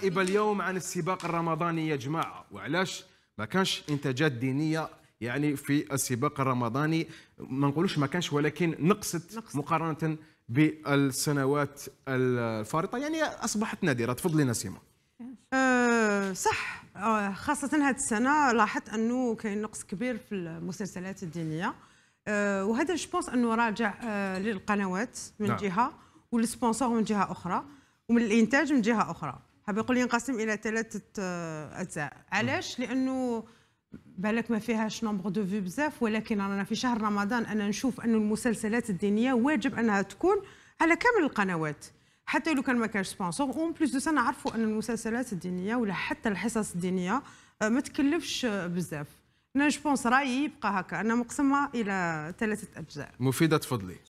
غائبة اليوم عن السباق الرمضاني يا جماعة وعلاش ما كانش إنتاجات دينية يعني في السباق الرمضاني ما نقولوش ما كانش ولكن نقصت, نقصت. مقارنة بالسنوات الفارطة يعني أصبحت نادرة تفضلي نسيمة أه صح أه، خاصة هذه السنة لاحظت أنه كاين نقص كبير في المسلسلات الدينية أه وهذا جوبونس أنه راجع أه للقنوات من نعم. جهة والسبونسور من جهة أخرى ومن الإنتاج من جهة أخرى يقول ينقسم الى ثلاثه آه، اجزاء علاش لانه بالك ما فيهاش نومبر دو فيو بزاف ولكن رانا في شهر رمضان انا نشوف ان المسلسلات الدينيه واجب انها تكون على كامل القنوات حتى لو كان ما كانش سبونسور اون بليس دو سا نعرفوا ان المسلسلات الدينيه ولا حتى الحصص الدينيه آه، ما تكلفش آه، بزاف انا جو رايي يبقى هكا انا مقسمه الى ثلاثه اجزاء مفيده تفضلي